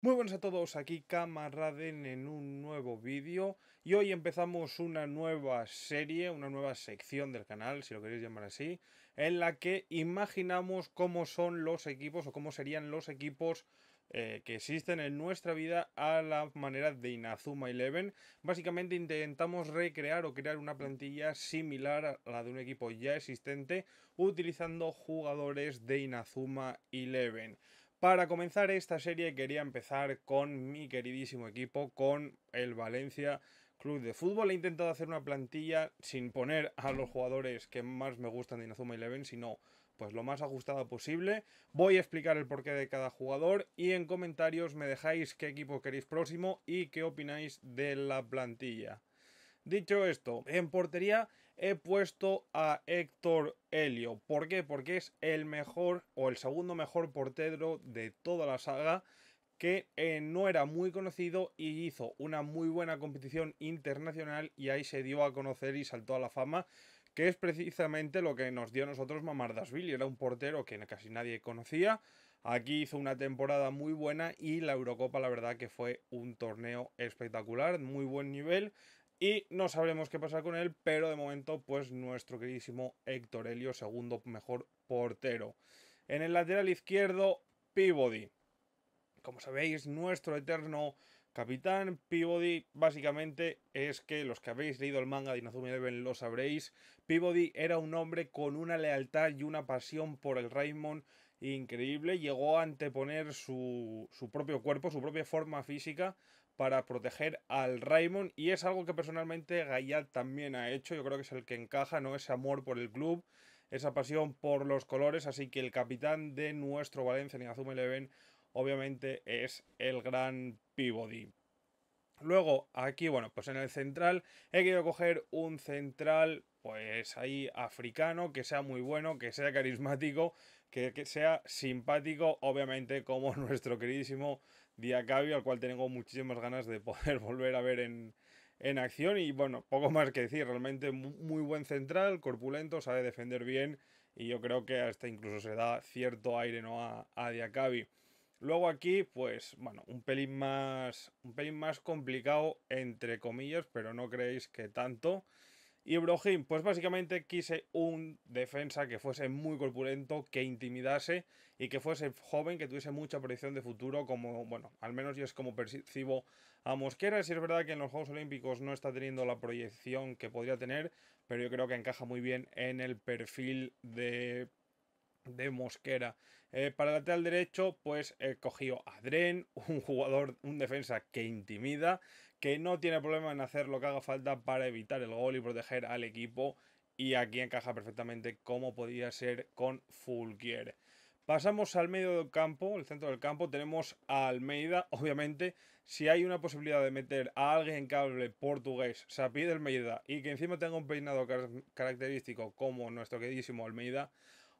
Muy buenas a todos, aquí Camaraden en un nuevo vídeo y hoy empezamos una nueva serie, una nueva sección del canal, si lo queréis llamar así, en la que imaginamos cómo son los equipos o cómo serían los equipos eh, que existen en nuestra vida a la manera de Inazuma Eleven. Básicamente intentamos recrear o crear una plantilla similar a la de un equipo ya existente utilizando jugadores de Inazuma Eleven. Para comenzar esta serie quería empezar con mi queridísimo equipo, con el Valencia Club de Fútbol. He intentado hacer una plantilla sin poner a los jugadores que más me gustan de Inazuma Eleven, sino pues lo más ajustada posible. Voy a explicar el porqué de cada jugador y en comentarios me dejáis qué equipo queréis próximo y qué opináis de la plantilla. Dicho esto, en portería he puesto a Héctor Helio. ¿Por qué? Porque es el mejor o el segundo mejor portero de toda la saga que eh, no era muy conocido y hizo una muy buena competición internacional y ahí se dio a conocer y saltó a la fama que es precisamente lo que nos dio a nosotros Mamardasville. Era un portero que casi nadie conocía. Aquí hizo una temporada muy buena y la Eurocopa la verdad que fue un torneo espectacular, muy buen nivel. Y no sabremos qué pasa con él, pero de momento, pues nuestro queridísimo Héctor Helio, segundo mejor portero. En el lateral izquierdo, Peabody. Como sabéis, nuestro eterno capitán Peabody, básicamente es que los que habéis leído el manga de Inazuma Eleven lo sabréis. Peabody era un hombre con una lealtad y una pasión por el Raymond increíble. Llegó a anteponer su, su propio cuerpo, su propia forma física para proteger al Raymond y es algo que personalmente Gayat también ha hecho, yo creo que es el que encaja, ¿no? Ese amor por el club, esa pasión por los colores, así que el capitán de nuestro Valencia Azul Eleven obviamente es el gran Peabody. Luego, aquí, bueno, pues en el central he querido coger un central, pues ahí africano, que sea muy bueno, que sea carismático, que, que sea simpático, obviamente, como nuestro queridísimo Diacabi, al cual tengo muchísimas ganas de poder volver a ver en, acción. Y bueno, poco más que decir, realmente muy buen central, corpulento, sabe defender bien. Y yo creo que hasta incluso se da cierto aire ¿no? a, a Diacabi. Luego aquí, pues bueno, un pelín más, un pelín más complicado, entre comillas, pero no creéis que tanto. Y Brohim, pues básicamente quise un defensa que fuese muy corpulento, que intimidase y que fuese joven, que tuviese mucha proyección de futuro, como, bueno, al menos yo es como percibo a Mosquera. Si es verdad que en los Juegos Olímpicos no está teniendo la proyección que podría tener, pero yo creo que encaja muy bien en el perfil de de Mosquera. Eh, para el lateral derecho, pues he eh, cogido a Dren, un jugador, un defensa que intimida, que no tiene problema en hacer lo que haga falta para evitar el gol y proteger al equipo. Y aquí encaja perfectamente como podía ser con Fulquier. Pasamos al medio del campo, el centro del campo, tenemos a Almeida, obviamente, si hay una posibilidad de meter a alguien en cable portugués, Sapí de Almeida, y que encima tenga un peinado característico como nuestro queridísimo Almeida,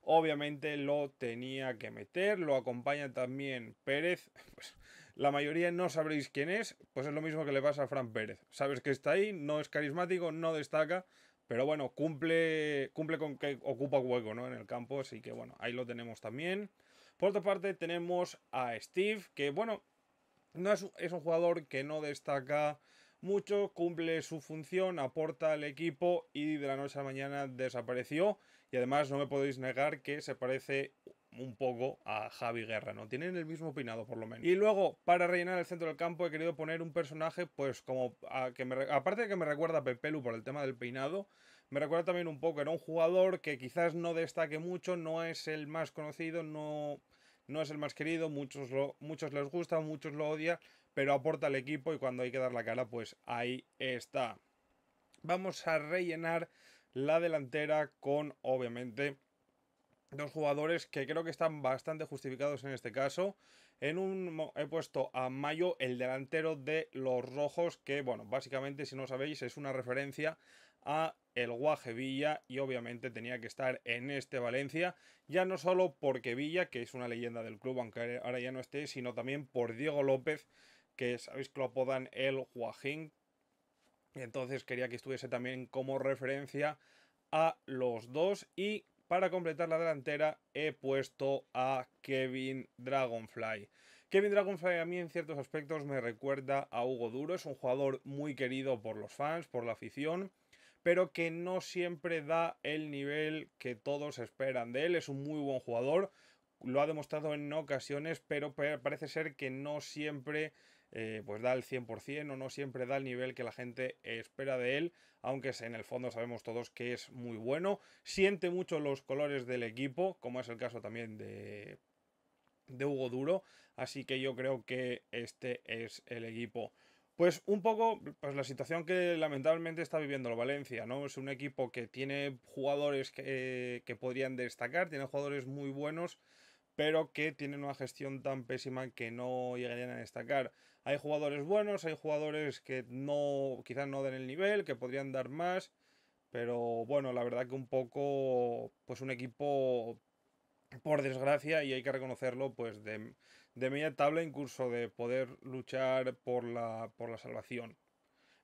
obviamente lo tenía que meter. Lo acompaña también Pérez. Pues, la mayoría no sabréis quién es, pues es lo mismo que le pasa a Fran Pérez. Sabes que está ahí, no es carismático, no destaca, pero bueno, cumple, cumple con que ocupa hueco ¿no? en el campo, así que bueno, ahí lo tenemos también. Por otra parte, tenemos a Steve, que bueno, no es, es un jugador que no destaca mucho, cumple su función, aporta al equipo y de la noche a la mañana desapareció. Y además no me podéis negar que se parece un poco a Javi Guerra, ¿no? Tienen el mismo peinado por lo menos. Y luego, para rellenar el centro del campo, he querido poner un personaje, pues como que me, aparte de que me recuerda a Pepelu por el tema del peinado, me recuerda también un poco, era un jugador que quizás no destaque mucho, no es el más conocido, no, no es el más querido, muchos, lo, muchos les gusta, muchos lo odian, pero aporta al equipo y cuando hay que dar la cara, pues ahí está. Vamos a rellenar la delantera con, obviamente, dos jugadores que creo que están bastante justificados en este caso. En un he puesto a Mayo, el delantero de los rojos, que bueno, básicamente si no sabéis es una referencia a el Guaje Villa y obviamente tenía que estar en este Valencia, ya no solo porque Villa, que es una leyenda del club, aunque ahora ya no esté, sino también por Diego López, que sabéis que lo apodan el Huajín. Entonces quería que estuviese también como referencia a los dos. Y para completar la delantera he puesto a Kevin Dragonfly. Kevin Dragonfly a mí en ciertos aspectos me recuerda a Hugo Duro. Es un jugador muy querido por los fans, por la afición pero que no siempre da el nivel que todos esperan de él. Es un muy buen jugador, lo ha demostrado en ocasiones, pero parece ser que no siempre eh, pues da el 100% o no siempre da el nivel que la gente espera de él, aunque en el fondo sabemos todos que es muy bueno, siente mucho los colores del equipo, como es el caso también de, Hugo Duro, así que yo creo que este es el equipo. Pues un poco pues la situación que lamentablemente está viviendo el Valencia, ¿no? Es un equipo que tiene jugadores que, que podrían destacar, tiene jugadores muy buenos, pero que tienen una gestión tan pésima que no llegarían a destacar. Hay jugadores buenos, hay jugadores que no, quizás no den el nivel, que podrían dar más, pero bueno, la verdad que un poco, pues un equipo, por desgracia, y hay que reconocerlo, pues de, media tabla, incluso de poder luchar por la, por la salvación.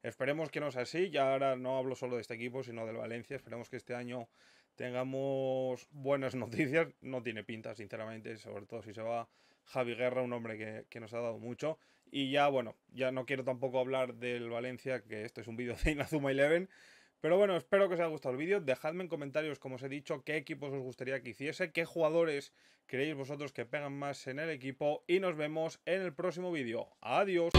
Esperemos que no sea así, ya ahora no hablo solo de este equipo, sino del Valencia, esperemos que este año tengamos buenas noticias. No tiene pinta, sinceramente, sobre todo si se va Javi Guerra, un hombre que, nos ha dado mucho. Y ya, bueno, ya no quiero tampoco hablar del Valencia, que esto es un vídeo de Inazuma Eleven. Pero bueno, espero que os haya gustado el vídeo. Dejadme en comentarios, como os he dicho, qué equipos os gustaría que hiciese, qué jugadores creéis vosotros que pegan más en el equipo. Y nos vemos en el próximo vídeo. Adiós.